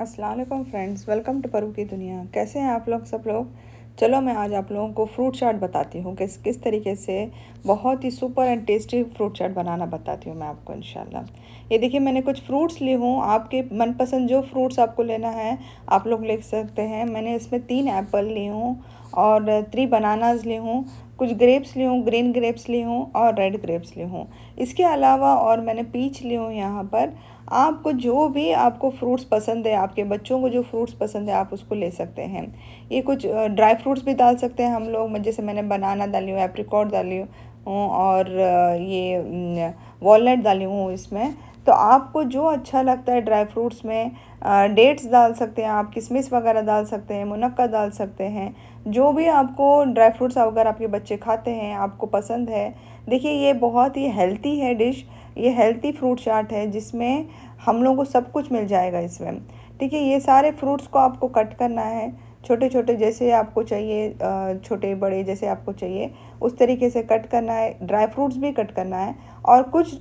Aslam friends welcome to Paru की दुनिया कैसे हैं आप लोग सब लोग चलो मैं आज आप लोगों को फ्रूट चाट बताती हूँ किस किस तरीके से बहुत ही super and tasty fruit chaat बनाना बताती हूँ मैं आपको इन ये देखिए मैंने कुछ फ्रूट्स ली हूँ आपके मनपसंद जो फ्रूट्स आपको लेना है आप लोग ले सकते हैं मैंने इसमें तीन एप्पल ली हूँ और थ्री बनानाज़ ली हूँ कुछ ग्रेप्स ली हूँ ग्रीन ग्रेप्स ली हूँ और रेड ग्रेप्स ली हूँ इसके अलावा और मैंने पीच ली हूँ यहाँ पर आपको जो भी आपको फ्रूट्स पसंद है आपके बच्चों को जो फ्रूट्स पसंद है आप उसको ले सकते हैं ये कुछ ड्राई फ्रूट्स भी डाल सकते हैं हम लोग जैसे मैंने बनाना डाली हूँ एप्रिकॉट डाली हूँ और ये वॉलट डाली हूँ इसमें तो आपको जो अच्छा लगता है ड्राई फ्रूट्स में डेट्स डाल सकते हैं आप किसमिस वगैरह डाल सकते हैं मुनक्का डाल सकते हैं जो भी आपको ड्राई फ्रूट्स अगर आपके बच्चे खाते हैं आपको पसंद है देखिए ये बहुत ही हेल्थी है डिश ये हेल्थी फ्रूट चाट है जिसमें हम लोगों को सब कुछ मिल जाएगा इसमें ठीक है ये सारे फ्रूट्स को आपको कट करना है छोटे छोटे जैसे आपको चाहिए छोटे बड़े जैसे आपको चाहिए उस तरीके से कट करना है ड्राई फ्रूट्स भी कट करना है और कुछ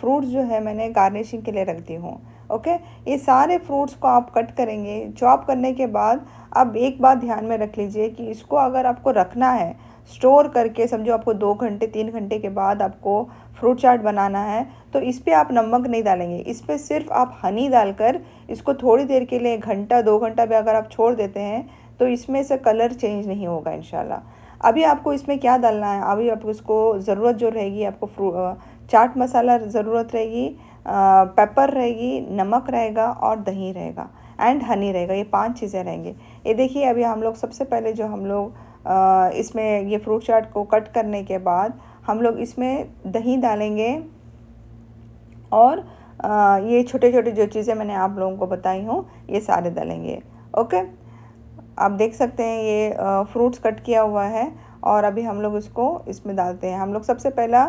फ्रूट्स जो है मैंने गार्निशिंग के लिए रख दी हूँ ओके ये सारे फ्रूट्स को आप कट करेंगे चॉप करने के बाद अब एक बात ध्यान में रख लीजिए कि इसको अगर आपको रखना है स्टोर करके समझो आपको दो घंटे तीन घंटे के बाद आपको फ्रूट चाट बनाना है तो इस पर आप नमक नहीं डालेंगे इस पर सिर्फ आप हनी डालकर इसको थोड़ी देर के लिए घंटा दो घंटा भी अगर आप छोड़ देते हैं तो इसमें से कलर चेंज नहीं होगा इन अभी आपको इसमें क्या डालना है अभी आपको इसको ज़रूरत जो रहेगी आपको फ्रू चाट मसाला ज़रूरत रहेगी पेपर रहेगी नमक रहेगा और दही रहेगा एंड हनी रहेगा ये पांच चीज़ें रहेंगी ये देखिए अभी हम लोग सबसे पहले जो हम लोग इसमें ये फ्रूट चाट को कट करने के बाद हम लोग इसमें दही डालेंगे और आ, ये छोटे छोटे जो चीज़ें मैंने आप लोगों को बताई हूँ ये सारे डालेंगे ओके आप देख सकते हैं ये फ्रूट्स कट किया हुआ है और अभी हम लोग इसको इसमें डालते हैं हम लोग सबसे पहला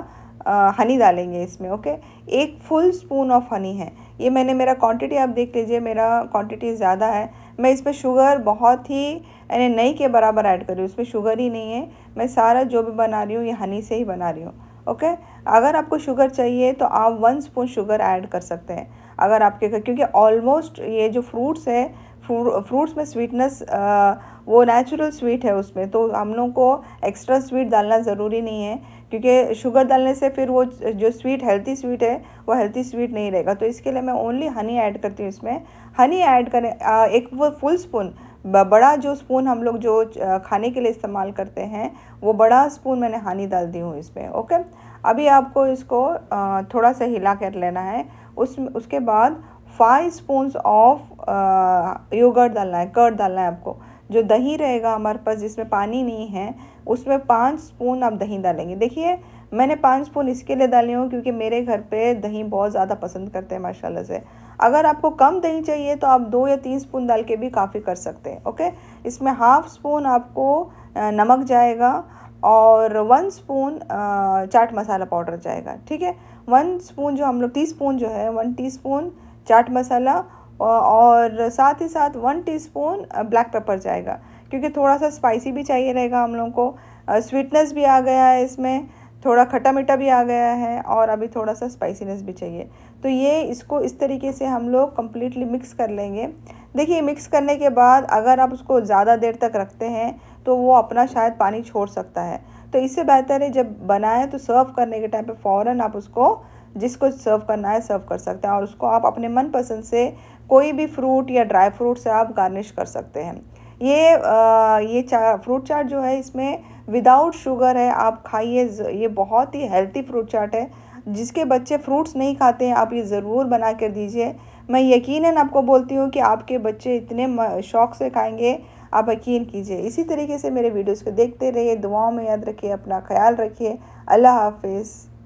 हनी डालेंगे इसमें ओके एक फुल स्पून ऑफ हनी है ये मैंने मेरा क्वांटिटी आप देख लीजिए मेरा क्वांटिटी ज़्यादा है मैं इसमें शुगर बहुत ही यानी नई के बराबर ऐड कर रही हूँ इसमें शुगर ही नहीं है मैं सारा जो भी बना रही हूँ ये हनी से ही बना रही हूँ ओके अगर आपको शुगर चाहिए तो आप वन स्पून शुगर ऐड कर सकते हैं अगर आपके घर क्योंकि ऑलमोस्ट ये जो फ्रूट्स है फ्रू फ्रूट्स में स्वीटनेस वो नेचुरल स्वीट है उसमें तो हम लोग को एक्स्ट्रा स्वीट डालना ज़रूरी नहीं है क्योंकि शुगर डालने से फिर वो जो स्वीट हेल्थी स्वीट है वो हेल्थी स्वीट नहीं रहेगा तो इसके लिए मैं ओनली हनी ऐड करती हूँ इसमें हनी ऐड करें एक वो फुल स्पून बड़ा जो स्पून हम लोग जो खाने के लिए इस्तेमाल करते हैं वो बड़ा स्पून मैंने हनी डाल दी हूँ इसमें ओके अभी आपको इसको थोड़ा सा हिला कर लेना है उस उसके बाद फाइव स्पून ऑफ योगर्ट डालना है कर्ड डालना है आपको जो दही रहेगा हमारे पास जिसमें पानी नहीं है उसमें पाँच स्पून आप दही डालेंगे देखिए मैंने पाँच स्पून इसके लिए डाले हूँ क्योंकि मेरे घर पे दही बहुत ज़्यादा पसंद करते हैं माशाल्लाह से अगर आपको कम दही चाहिए तो आप दो या तीन स्पून डाल के भी काफ़ी कर सकते हैं ओके इसमें हाफ स्पून आपको नमक जाएगा और one spoon chaat masala powder जाएगा ठीक है वन स्पून जो हम लोग टी स्पून जो है one teaspoon chaat masala और साथ ही साथ वन टीस्पून ब्लैक पेपर जाएगा क्योंकि थोड़ा सा स्पाइसी भी चाहिए रहेगा हम लोगों को स्वीटनेस भी आ गया है इसमें थोड़ा खट्टा मीठा भी आ गया है और अभी थोड़ा सा स्पाइसीनेस भी चाहिए तो ये इसको इस तरीके से हम लोग कम्प्लीटली मिक्स कर लेंगे देखिए मिक्स करने के बाद अगर आप उसको ज़्यादा देर तक रखते हैं तो वो अपना शायद पानी छोड़ सकता है तो इससे बेहतर है जब बनाएं तो सर्व करने के टाइम पे फ़ौरन आप उसको जिसको सर्व करना है सर्व कर सकते हैं और उसको आप अपने मनपसंद से कोई भी फ्रूट या ड्राई फ्रूट से आप गार्निश कर सकते हैं ये आ, ये चार फ्रूट चाट जो है इसमें विदाउट शुगर है आप खाइए ये बहुत ही हेल्थी फ्रूट चाट है जिसके बच्चे फ्रूट्स नहीं खाते हैं आप ये ज़रूर बना कर दीजिए मैं यकीनन आपको बोलती हूँ कि आपके बच्चे इतने शौक से खाएंगे आप यकीन कीजिए इसी तरीके से मेरे वीडियोस को देखते रहिए दुआओं में याद रखिए अपना ख्याल रखिए अल्लाह हाफिज़